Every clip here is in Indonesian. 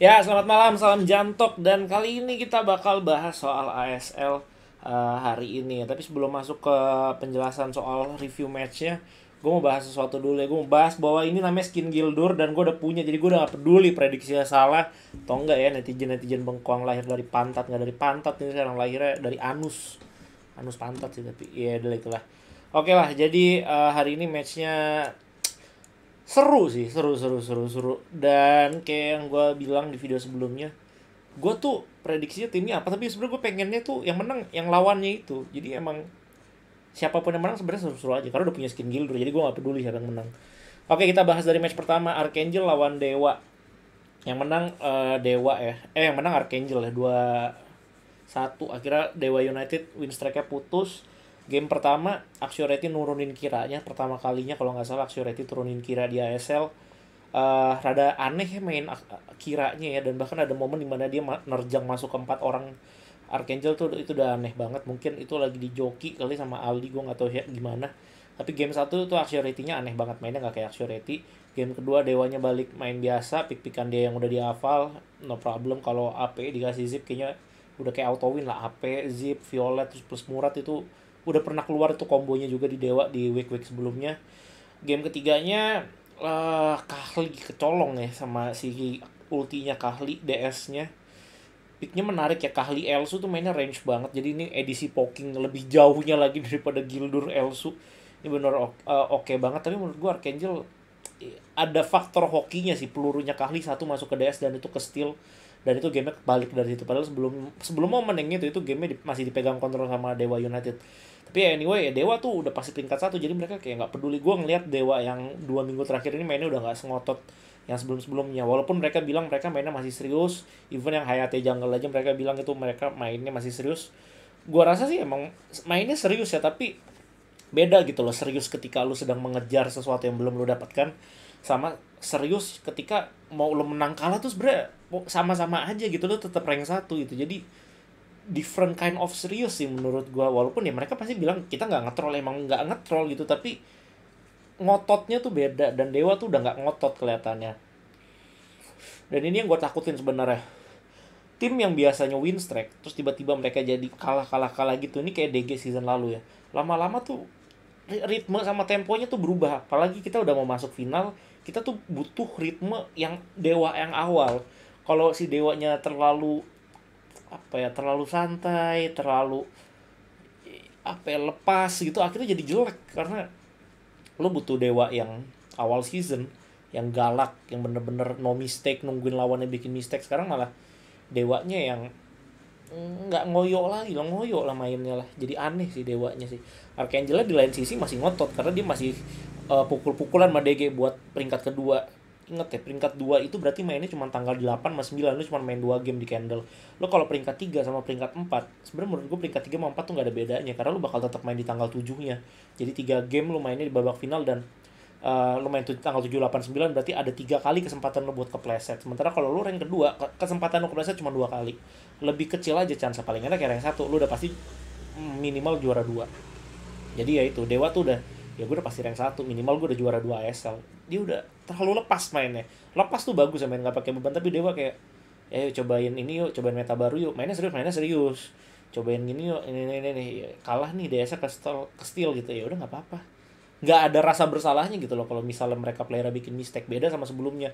Ya, selamat malam, salam jantok dan kali ini kita bakal bahas soal ASL uh, eh, hari ini. Tapi sebelum masuk ke penjelasan soal review matchnya, gue mau bahas sesuatu dulu ya. Gue mau bahas bahwa ini namanya skin gildur dan gue udah punya, jadi gue udah gak peduli prediksinya salah atau enggak ya netizen netizen bengkuang lahir dari pantat gak dari pantat ini sekarang lahirnya dari anus, anus pantat sih tapi ya udah itulah. Oke lah, jadi uh, hari ini matchnya seru sih seru seru seru seru dan kayak yang gue bilang di video sebelumnya gue tuh prediksinya timnya apa tapi sebenarnya gue pengennya tuh yang menang yang lawannya itu jadi emang siapapun yang menang sebenarnya seru-seru aja karena udah punya skin Gildur jadi gue gak peduli siapa yang menang oke kita bahas dari match pertama Archangel lawan Dewa yang menang uh, Dewa ya eh yang menang Archangel ya dua satu akhirnya Dewa United win streaknya putus game pertama Axioreti nurunin kiranya pertama kalinya kalau nggak salah Axioreti turunin kira di ASL uh, eh, rada aneh ya main kiranya ya dan bahkan ada momen dimana dia ma nerjang masuk ke empat orang Archangel tuh itu udah aneh banget mungkin itu lagi di joki kali sama Aldi gue nggak tahu ya gimana tapi game satu tuh axioreti aneh banget mainnya nggak kayak Axioreti game kedua dewanya balik main biasa pik-pikan dia yang udah dihafal no problem kalau AP dikasih zip kayaknya udah kayak auto win lah AP zip violet terus plus murat itu udah pernah keluar tuh kombonya juga di Dewa di week-week sebelumnya. Game ketiganya uh, Kahli kecolong ya sama si ultinya Kahli DS-nya. Picknya menarik ya Kahli Elsu tuh mainnya range banget. Jadi ini edisi poking lebih jauhnya lagi daripada Gildur Elsu. Ini bener uh, eh, oke okay banget tapi menurut gua Archangel ada faktor hokinya sih pelurunya Kahli satu masuk ke DS dan itu ke steal dan itu game balik dari situ padahal sebelum sebelum momen yang itu itu game masih dipegang kontrol sama Dewa United tapi anyway ya Dewa tuh udah pasti tingkat satu jadi mereka kayak nggak peduli gue ngeliat Dewa yang dua minggu terakhir ini mainnya udah nggak sengotot yang sebelum sebelumnya walaupun mereka bilang mereka mainnya masih serius even yang Hayate Jungle aja mereka bilang itu mereka mainnya masih serius gue rasa sih emang mainnya serius ya tapi beda gitu loh serius ketika lu sedang mengejar sesuatu yang belum lu dapatkan sama serius ketika mau lu menang kalah tuh sebenernya sama-sama aja gitu lo tetap rank satu gitu jadi different kind of serius sih menurut gua walaupun ya mereka pasti bilang kita nggak ngetrol emang nggak ngetrol gitu tapi ngototnya tuh beda dan dewa tuh udah nggak ngotot kelihatannya dan ini yang gue takutin sebenarnya tim yang biasanya win streak terus tiba-tiba mereka jadi kalah kalah kalah gitu ini kayak DG season lalu ya lama-lama tuh ritme sama temponya tuh berubah apalagi kita udah mau masuk final kita tuh butuh ritme yang dewa yang awal kalau si dewanya terlalu apa ya terlalu santai terlalu apa ya, lepas gitu akhirnya jadi jelek karena lo butuh dewa yang awal season yang galak yang bener-bener no mistake nungguin lawannya bikin mistake sekarang malah dewanya yang nggak ngoyok lagi lah ngoyok lah mainnya lah jadi aneh sih dewanya sih Archangel di lain sisi masih ngotot karena dia masih uh, pukul-pukulan sama DG buat peringkat kedua inget ya peringkat dua itu berarti mainnya cuma tanggal 8 sama 9 lu cuma main dua game di candle lo kalau peringkat 3 sama peringkat 4 sebenarnya menurut gue peringkat 3 sama 4 tuh gak ada bedanya karena lu bakal tetap main di tanggal 7 nya jadi tiga game lu mainnya di babak final dan Uh, eh, main tuh, tanggal 7, 8, 9 berarti ada tiga kali kesempatan lu buat kepleset sementara kalau lu rank kedua kesempatan lu kepleset cuma dua kali lebih kecil aja chance paling enak ya rank satu lu udah pasti minimal juara dua jadi ya itu dewa tuh udah ya gue udah pasti rank satu minimal gue udah juara dua ASL dia udah terlalu lepas mainnya lepas tuh bagus ya main nggak pakai beban tapi dewa kayak eh cobain ini yuk cobain meta baru yuk mainnya serius mainnya serius cobain gini yuk ini ini ini, ini. kalah nih DSnya ke, ke steel gitu ya udah nggak apa-apa nggak ada rasa bersalahnya gitu loh kalau misalnya mereka playernya bikin mistake beda sama sebelumnya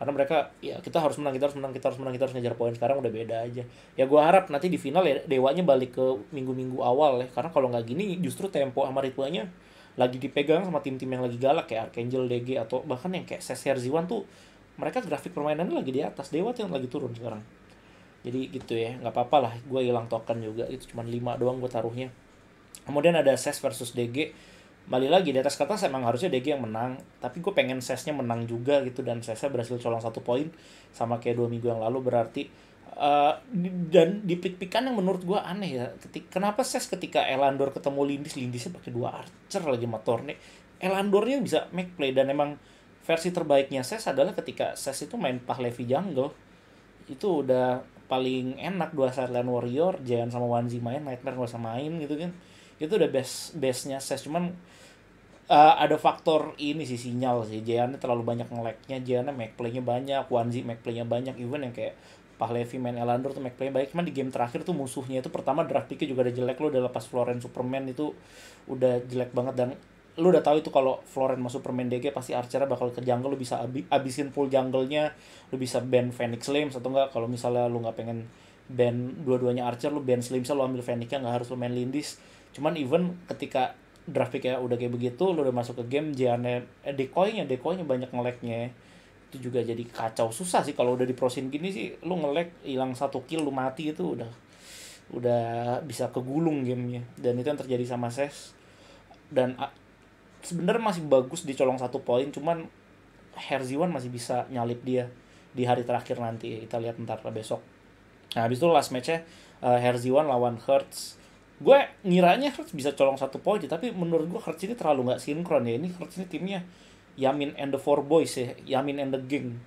karena mereka ya kita harus menang kita harus menang kita harus menang kita harus ngejar poin sekarang udah beda aja ya gue harap nanti di final ya dewanya balik ke minggu-minggu awal ya karena kalau nggak gini justru tempo sama ritmenya lagi dipegang sama tim-tim yang lagi galak kayak Archangel DG atau bahkan yang kayak Cesar Ziwan tuh mereka grafik permainannya lagi di atas dewa tuh yang lagi turun sekarang jadi gitu ya nggak apa-apa lah gue hilang token juga itu cuma lima doang gue taruhnya kemudian ada Ses versus DG balik lagi di atas kertas emang harusnya DG yang menang tapi gue pengen sesnya menang juga gitu dan sesnya berhasil colong satu poin sama kayak dua minggu yang lalu berarti uh, dan di pick yang menurut gue aneh ya ketika, kenapa ses ketika Elandor ketemu Lindis Lindisnya pakai dua archer lagi sama Elandornya bisa make play dan emang versi terbaiknya ses adalah ketika ses itu main pah Levi Jungle itu udah paling enak dua sideline warrior jangan sama Wanzi main nightmare gak usah main gitu kan itu udah best bestnya ses cuman uh, ada faktor ini sih sinyal sih Jiannya terlalu banyak ngeleknya Jiannya make playnya banyak Wanzi make playnya banyak even yang kayak Pahlevi main Elandor tuh make play baik cuman di game terakhir tuh musuhnya itu pertama draft picknya juga ada jelek lo udah lepas Floren Superman itu udah jelek banget dan lu udah tahu itu kalau Floren masuk Superman DG pasti Archer bakal ke jungle lu bisa abisin full jungle-nya lu bisa ban Phoenix Limbs atau enggak kalau misalnya lu nggak pengen ban dua-duanya Archer lu ban Slimsa lu ambil Phoenix-nya nggak harus lu main Lindis cuman even ketika grafiknya ya udah kayak begitu lu udah masuk ke game Jane eh, decoynya decoynya banyak ngeleknya itu juga jadi kacau susah sih kalau udah di diprosin gini sih lu ngelek hilang satu kill lu mati itu udah udah bisa kegulung gamenya dan itu yang terjadi sama Ses dan ah, sebenarnya masih bagus dicolong satu poin cuman Herziwan masih bisa nyalip dia di hari terakhir nanti kita lihat ntar besok nah habis itu last matchnya uh, Herziwan lawan Hertz gue ngiranya Hertz bisa colong satu poin tapi menurut gue Hertz ini terlalu nggak sinkron ya ini Hertz ini timnya Yamin and the Four Boys ya Yamin and the Gang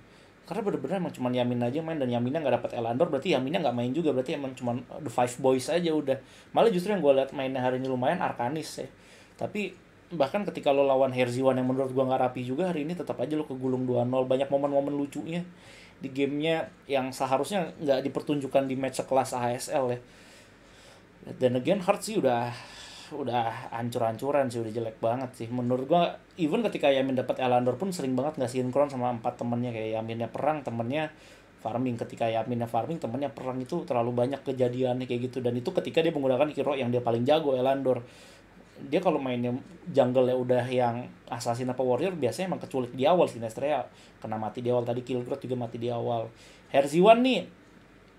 karena bener-bener emang cuma Yamin aja main dan Yaminnya nggak dapat Elandor berarti Yaminnya nggak main juga berarti emang cuma the Five Boys aja udah malah justru yang gue lihat mainnya hari ini lumayan Arkanis ya tapi bahkan ketika lo lawan Herziwan yang menurut gue nggak rapi juga hari ini tetap aja lo kegulung 2-0 banyak momen-momen lucunya di gamenya yang seharusnya nggak dipertunjukkan di match sekelas ASL ya dan again Hart sih udah udah hancur-hancuran sih udah jelek banget sih menurut gua even ketika Yamin dapat Elandor pun sering banget nggak sinkron sama empat temennya kayak Yaminnya perang temennya farming ketika Yaminnya farming temennya perang itu terlalu banyak kejadian kayak gitu dan itu ketika dia menggunakan hero yang dia paling jago Elandor dia kalau mainnya jungle ya udah yang assassin apa warrior biasanya emang keculik di awal sih Nestrea kena mati di awal tadi Kilgrove juga mati di awal Herziwan nih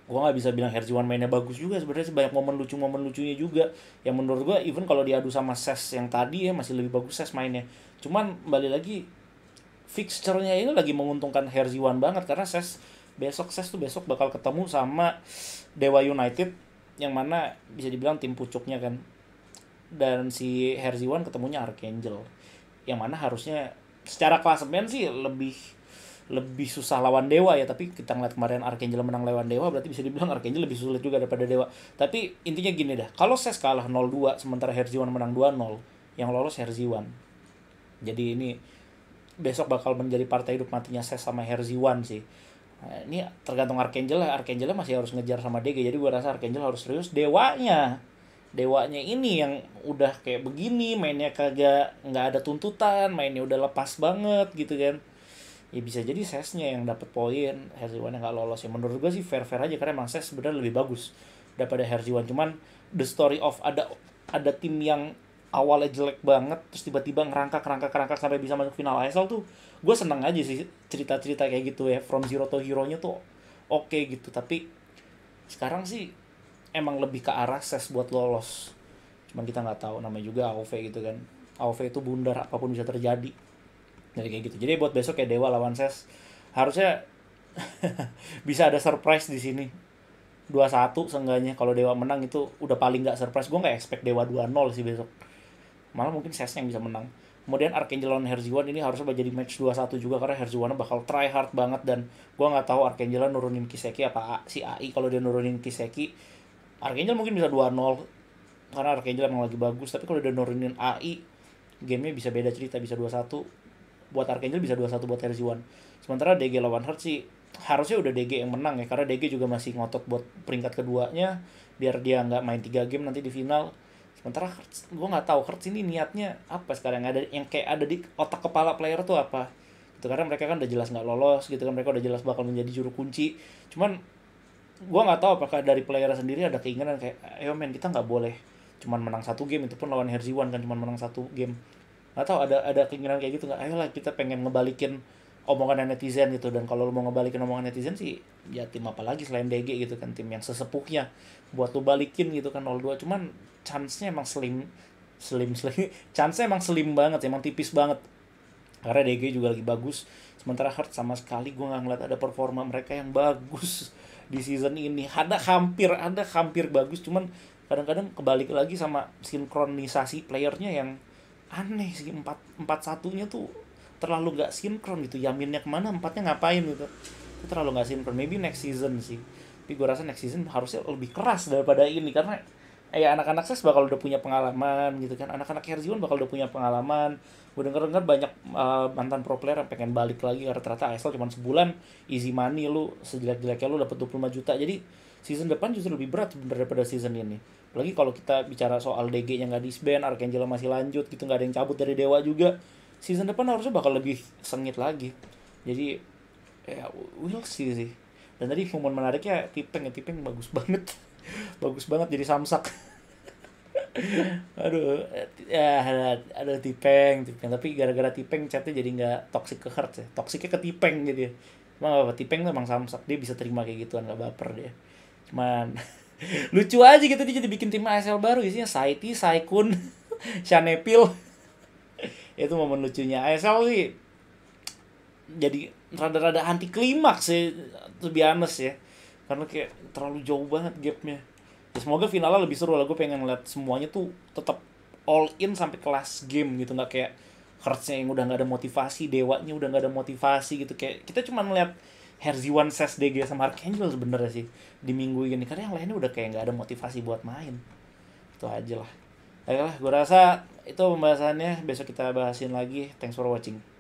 gue nggak bisa bilang Herziwan mainnya bagus juga sebenarnya banyak momen lucu momen lucunya juga yang menurut gue even kalau diadu sama Ses yang tadi ya masih lebih bagus Ses mainnya cuman balik lagi fixturenya ini lagi menguntungkan Herziwan banget karena Ses besok Ses tuh besok bakal ketemu sama Dewa United yang mana bisa dibilang tim pucuknya kan dan si Herziwan ketemunya Archangel yang mana harusnya secara klasemen sih lebih lebih susah lawan dewa ya tapi kita ngeliat kemarin Archangel menang lawan dewa berarti bisa dibilang Archangel lebih sulit juga daripada dewa tapi intinya gini dah kalau saya kalah 0-2 sementara Herziwan menang 2-0 yang lolos Herziwan jadi ini besok bakal menjadi partai hidup matinya saya sama Herziwan sih nah, ini tergantung Archangel lah Archangel masih harus ngejar sama DG jadi gua rasa Archangel harus serius dewanya dewanya ini yang udah kayak begini mainnya kagak nggak ada tuntutan mainnya udah lepas banget gitu kan ya bisa jadi sesnya yang dapat poin Herziwan yang nggak lolos ya menurut gue sih fair fair aja karena emang ses sebenarnya lebih bagus daripada Herziwan cuman the story of ada ada tim yang awalnya jelek banget terus tiba-tiba ngerangkak ngerangkak ngerangkak sampai bisa masuk final ASL tuh gue seneng aja sih cerita-cerita kayak gitu ya from zero to hero nya tuh oke okay gitu tapi sekarang sih emang lebih ke arah ses buat lolos cuman kita nggak tahu namanya juga AOV gitu kan AOV itu bundar apapun bisa terjadi jadi kayak gitu. Jadi buat besok kayak Dewa lawan Ses harusnya bisa ada surprise di sini. 2-1 seenggaknya kalau Dewa menang itu udah paling nggak surprise. Gue nggak expect Dewa 2-0 sih besok. Malah mungkin Ses yang bisa menang. Kemudian Archangel lawan Herzuan ini harusnya jadi match 2-1 juga karena Herzuan bakal try hard banget dan gue nggak tahu Archangel nurunin Kiseki apa si AI kalau dia nurunin Kiseki Archangel mungkin bisa 2-0 karena Archangel emang lagi bagus tapi kalau dia nurunin AI gamenya bisa beda cerita bisa 2-1 buat Archangel bisa 2-1 buat rz One. sementara DG lawan Hart sih harusnya udah DG yang menang ya karena DG juga masih ngotot buat peringkat keduanya biar dia nggak main 3 game nanti di final sementara Hertz, gue nggak tahu Hertz ini niatnya apa sekarang yang ada yang kayak ada di otak kepala player tuh apa gitu karena mereka kan udah jelas nggak lolos gitu kan mereka udah jelas bakal menjadi juru kunci cuman gue nggak tahu apakah dari player sendiri ada keinginan kayak ayo men kita nggak boleh cuman menang satu game itu pun lawan One kan cuman menang satu game nggak tahu ada ada keinginan kayak gitu nggak ayolah kita pengen ngebalikin omongan netizen gitu dan kalau lo mau ngebalikin omongan netizen sih ya tim apa lagi selain DG gitu kan tim yang sesepuhnya buat lo balikin gitu kan 02 cuman chance-nya emang slim slim slim chance-nya emang slim banget emang tipis banget karena DG juga lagi bagus sementara Hart sama sekali gue nggak ngeliat ada performa mereka yang bagus di season ini ada hampir ada hampir bagus cuman kadang-kadang kebalik lagi sama sinkronisasi playernya yang aneh sih empat empat satunya tuh terlalu gak sinkron gitu Yaminnya kemana empatnya ngapain gitu itu terlalu gak sinkron maybe next season sih tapi gue rasa next season harusnya lebih keras daripada ini karena eh ya, anak-anak ses bakal udah punya pengalaman gitu kan anak-anak Herzion bakal udah punya pengalaman gue denger denger banyak uh, mantan pro player yang pengen balik lagi karena ternyata ASL cuma sebulan easy money lu sejelek-jeleknya lu dapat 25 juta jadi season depan justru lebih berat daripada season ini apalagi kalau kita bicara soal DG yang nggak disband Archangel masih lanjut gitu nggak ada yang cabut dari Dewa juga season depan harusnya bakal lebih sengit lagi jadi ya we'll see sih dan tadi momen menariknya tipeng ya tipeng bagus banget bagus banget jadi samsak aduh ya ada ada tipeng tipeng tapi gara-gara tipeng chatnya jadi nggak toxic ke heart ya Toxicnya ke tipeng jadi gitu ya. emang apa tipeng tuh emang samsak dia bisa terima kayak gituan nggak baper dia cuman lucu aja gitu dia jadi bikin tim ASL baru isinya Saiti, Saikun, Shanepil. itu momen lucunya ASL sih jadi rada-rada anti klimaks sih to be honest ya karena kayak terlalu jauh banget gapnya ya, semoga finalnya lebih seru lah gue pengen lihat semuanya tuh tetap all in sampai kelas game gitu nggak kayak sih yang udah nggak ada motivasi, Dewanya udah nggak ada motivasi gitu kayak kita cuma ngeliat ses Sesdg sama Archangel sebenernya sih di minggu ini karena yang lainnya udah kayak nggak ada motivasi buat main itu aja lah Oke lah, gue rasa itu pembahasannya. Besok kita bahasin lagi. Thanks for watching.